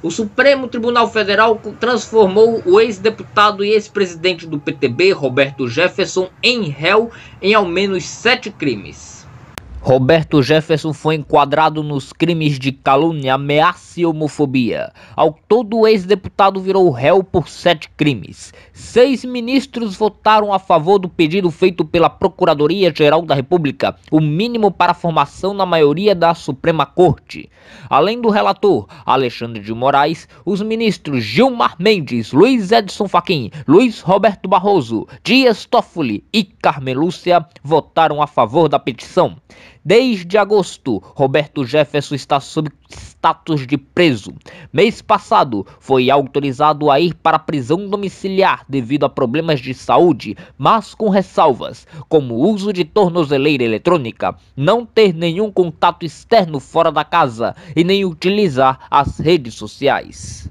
O Supremo Tribunal Federal transformou o ex-deputado e ex-presidente do PTB, Roberto Jefferson, em réu em ao menos sete crimes. Roberto Jefferson foi enquadrado nos crimes de calúnia, ameaça e homofobia. Ao todo, o ex-deputado virou réu por sete crimes. Seis ministros votaram a favor do pedido feito pela Procuradoria-Geral da República, o mínimo para a formação na maioria da Suprema Corte. Além do relator, Alexandre de Moraes, os ministros Gilmar Mendes, Luiz Edson Fachin, Luiz Roberto Barroso, Dias Toffoli e Carmelúcia votaram a favor da petição. Desde agosto, Roberto Jefferson está sob status de preso. Mês passado, foi autorizado a ir para prisão domiciliar devido a problemas de saúde, mas com ressalvas, como uso de tornozeleira eletrônica, não ter nenhum contato externo fora da casa e nem utilizar as redes sociais.